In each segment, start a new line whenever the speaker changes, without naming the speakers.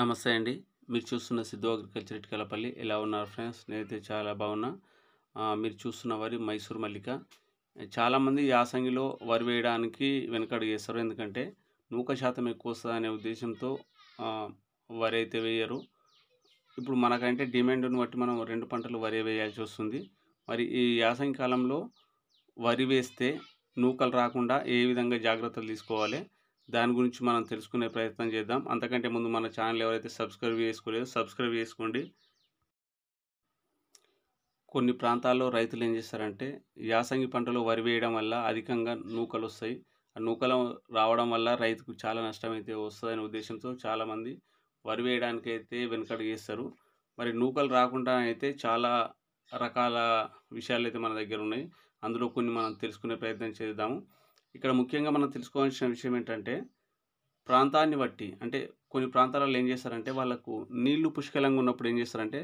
నమస్తే అండి మీరు చూస్తున్న సిద్ధు అగ్రికల్చర్ ఇటుకలపల్లి ఎలా ఉన్నారు ఫ్రెండ్స్ నేనైతే చాలా బాగున్నా మీరు చూస్తున్న వరి మైసూర్ మల్లిక చాలామంది యాసంగిలో వరి వేయడానికి వెనకడు చేస్తారు ఎందుకంటే నూక శాతం ఎక్కువ వస్తుంది అనే ఉద్దేశంతో వరి అయితే వేయరు ఇప్పుడు మనకంటే డిమాండ్ను బట్టి మనం రెండు పంటలు వరి వేయాల్సి వస్తుంది మరి ఈ యాసంగి కాలంలో వరి వేస్తే నూకలు రాకుండా ఏ విధంగా జాగ్రత్తలు తీసుకోవాలి దాని గురించి మనం తెలుసుకునే ప్రయత్నం చేద్దాం అంతకంటే ముందు మన ఛానల్ ఎవరైతే సబ్స్క్రైబ్ చేసుకోలేదో సబ్స్క్రైబ్ చేసుకోండి కొన్ని ప్రాంతాల్లో రైతులు ఏం చేస్తారంటే యాసంగి పంటలో వరి వేయడం వల్ల అధికంగా నూకలు వస్తాయి ఆ నూకలు రావడం వల్ల రైతుకు చాలా నష్టం అయితే వస్తుందనే ఉద్దేశంతో చాలామంది వరి వేయడానికి అయితే వెనుకడు చేస్తారు మరి నూకలు రాకుండా అయితే చాలా రకాల విషయాలు అయితే మన దగ్గర ఉన్నాయి అందులో కొన్ని మనం తెలుసుకునే ప్రయత్నం చేద్దాము ఇక్కడ ముఖ్యంగా మనం తెలుసుకోవాల్సిన విషయం ఏంటంటే ప్రాంతాన్ని బట్టి అంటే కొన్ని ప్రాంతాలలో ఏం చేస్తారంటే వాళ్ళకు నీళ్లు పుష్కలంగా ఉన్నప్పుడు ఏం చేస్తారంటే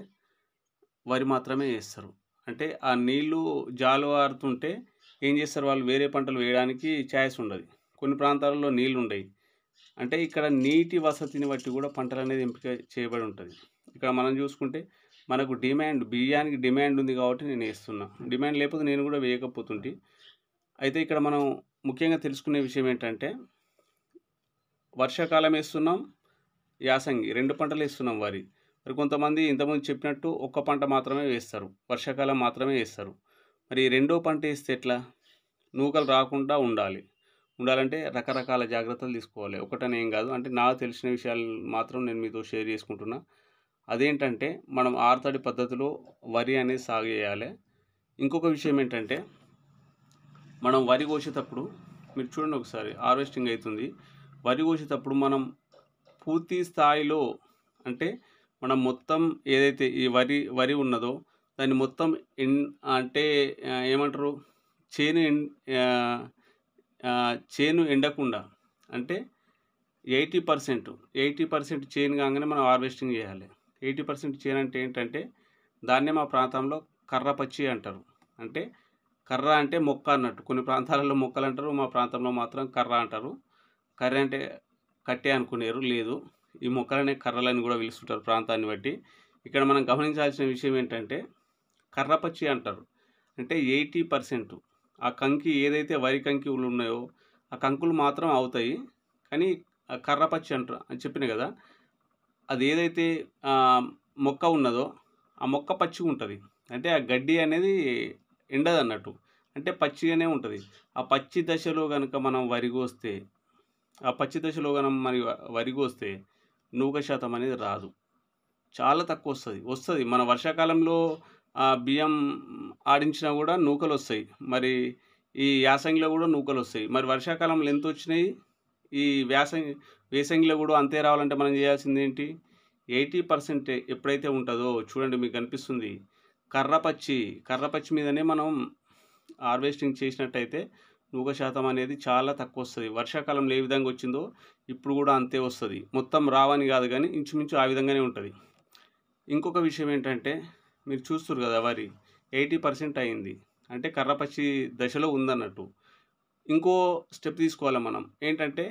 వరి మాత్రమే వేస్తారు అంటే ఆ నీళ్లు జాలు ఆరుతుంటే ఏం చేస్తారు వాళ్ళు వేరే పంటలు వేయడానికి ఛాయిస్ ఉండదు కొన్ని ప్రాంతాలలో నీళ్లు ఉండవు అంటే ఇక్కడ నీటి వసతిని బట్టి కూడా పంటలు అనేది ఎంపిక చేయబడి ఉంటుంది ఇక్కడ మనం చూసుకుంటే మనకు డిమాండ్ బియ్యానికి డిమాండ్ ఉంది కాబట్టి నేను వేస్తున్నా డిమాండ్ లేకపోతే నేను కూడా వేయకపోతుంటే అయితే ఇక్కడ మనం ముఖ్యంగా తెలుసుకునే విషయం ఏంటంటే వర్షాకాలం వేస్తున్నాం యాసంగి రెండు పంటలు వేస్తున్నాం వరి మరి కొంతమంది ఇంతకుముందు చెప్పినట్టు ఒక్క పంట మాత్రమే వేస్తారు వర్షాకాలం మాత్రమే వేస్తారు మరి రెండో పంట వేస్తే ఎట్లా నూకలు రాకుండా ఉండాలి ఉండాలంటే రకరకాల జాగ్రత్తలు తీసుకోవాలి ఏం కాదు అంటే నాకు తెలిసిన విషయాలు మాత్రం నేను మీతో షేర్ చేసుకుంటున్నా అదేంటంటే మనం ఆరుతడి పద్ధతిలో వరి అనేది సాగు చేయాలి ఇంకొక విషయం ఏంటంటే మనం వరి కోసేటప్పుడు మీరు చూడండి ఒకసారి హార్వెస్టింగ్ అవుతుంది వరి కోసేటప్పుడు మనం పూర్తి స్థాయిలో అంటే మనం మొత్తం ఏదైతే ఈ వరి వరి ఉన్నదో దాన్ని మొత్తం ఎన్ అంటే ఏమంటారు చేను ఎన్ చేను ఎండకుండా అంటే ఎయిటీ పర్సెంట్ ఎయిటీ పర్సెంట్ చేను కాగానే మనం హార్వెస్టింగ్ చేయాలి ఎయిటీ పర్సెంట్ చేను అంటే ఏంటంటే దాన్నే మా ప్రాంతంలో కర్రపచ్చి అంటారు అంటే కర్ర అంటే మొక్క అన్నట్టు కొన్ని ప్రాంతాలలో మొక్కలు అంటారు మా ప్రాంతంలో మాత్రం కర్ర అంటారు కర్ర అంటే కట్టే అనుకునేరు లేదు ఈ మొక్కలనే కర్రలని కూడా పిలుస్తుంటారు ప్రాంతాన్ని బట్టి ఇక్కడ మనం గమనించాల్సిన విషయం ఏంటంటే కర్రపచ్చి అంటారు అంటే ఎయిటీ పర్సెంట్ ఆ కంకి ఏదైతే వరి కంకిలు ఉన్నాయో ఆ కంకులు మాత్రం అవుతాయి కానీ కర్రపచ్చి అంటారు అని చెప్పిన కదా అది ఏదైతే మొక్క ఉన్నదో ఆ మొక్క పచ్చి ఉంటుంది అంటే ఆ గడ్డి అనేది ఎండదు అన్నట్టు అంటే పచ్చిగానే ఉంటుంది ఆ పచ్చి దశలో కనుక మనం వరిగోస్తే ఆ పచ్చి దశలో కనుక మరి వరిగోస్తే నూక శాతం అనేది రాదు చాలా తక్కువ వస్తుంది వస్తుంది మన వర్షాకాలంలో ఆ బియ్యం ఆడించినా కూడా నూకలు వస్తాయి మరి ఈ యాసంగిలో కూడా నూకలు వస్తాయి మరి వర్షాకాలంలో ఎంత వచ్చినాయి ఈ వ్యాసంగి వేసంగిలో కూడా అంతే రావాలంటే మనం చేయాల్సింది ఏంటి ఎయిటీ పర్సెంట్ ఎప్పుడైతే ఉంటుందో చూడండి మీకు కనిపిస్తుంది కర్రపచ్చి కర్రపచ్చి మీదనే మనం హార్వెస్టింగ్ చేసినట్టయితే నూక శాతం అనేది చాలా తక్కువ వస్తుంది వర్షాకాలంలో ఏ విధంగా వచ్చిందో ఇప్పుడు కూడా అంతే వస్తుంది మొత్తం రావని కాదు కానీ ఇంచుమించు ఆ విధంగానే ఉంటుంది ఇంకొక విషయం ఏంటంటే మీరు చూస్తారు కదా వరి ఎయిటీ పర్సెంట్ అయింది అంటే కర్రపచ్చి దశలో ఉందన్నట్టు ఇంకో స్టెప్ తీసుకోవాలి మనం ఏంటంటే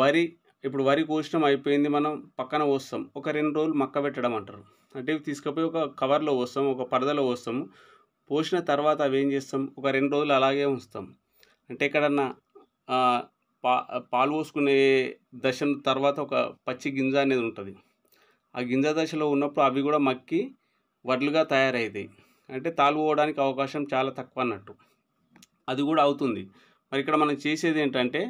వరి ఇప్పుడు వరి కోసినం అయిపోయింది మనం పక్కన పోస్తాం ఒక రెండు రోజులు మక్క పెట్టడం అంటారు అంటే తీసుకుపోయి ఒక కవర్లో పోస్తాం ఒక పరదలో పోస్తాము పోసిన తర్వాత అవి ఏం చేస్తాం ఒక రెండు రోజులు అలాగే ఉంచుతాం అంటే ఎక్కడన్నా పా పాలు పోసుకునే దశ తర్వాత ఒక పచ్చి గింజ అనేది ఉంటుంది ఆ గింజ దశలో ఉన్నప్పుడు అవి కూడా మక్కి వడ్లుగా తయారవుతాయి అంటే తాలు పోవడానికి అవకాశం చాలా తక్కువ అన్నట్టు అది కూడా అవుతుంది మరి ఇక్కడ మనం చేసేది ఏంటంటే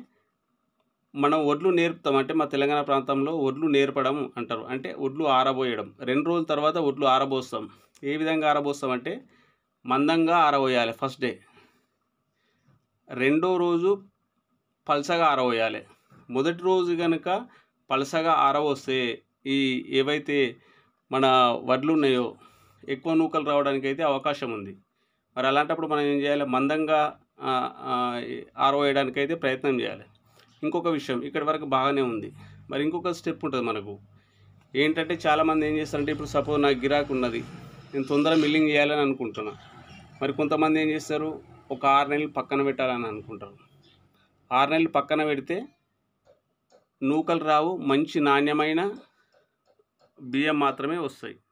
మనం ఒడ్లు నేర్పుతాం అంటే మా తెలంగాణ ప్రాంతంలో ఒడ్లు నేర్పడం అంటారు అంటే ఒడ్లు ఆరబోయడం రెండు రోజుల తర్వాత ఒడ్లు ఆరబోస్తాం ఏ విధంగా ఆరబోస్తాం అంటే మందంగా ఆరబోయాలి ఫస్ట్ డే రెండో రోజు పలసగా ఆరబోయాలి మొదటి రోజు కనుక పలసగా ఆరబోస్తే ఈ ఏవైతే మన వడ్లు ఉన్నాయో ఎక్కువ నూకలు రావడానికి అయితే అవకాశం ఉంది మరి అలాంటప్పుడు మనం ఏం చేయాలి మందంగా ఆరబోయడానికైతే ప్రయత్నం చేయాలి ఇంకొక విషయం ఇక్కడ వరకు బాగానే ఉంది మరి ఇంకొక స్టెప్ ఉంటుంది మనకు ఏంటంటే చాలామంది ఏం చేస్తారంటే ఇప్పుడు సపోజ్ నాకు గిరాకు ఉన్నది నేను తొందరగా మిల్లింగ్ చేయాలని అనుకుంటున్నా మరి కొంతమంది ఏం చేస్తారు ఒక ఆరు నెలలు పక్కన పెట్టాలని అనుకుంటారు ఆరు నెలలు పక్కన పెడితే నూకలు రావు మంచి నాణ్యమైన బియ్యం మాత్రమే వస్తాయి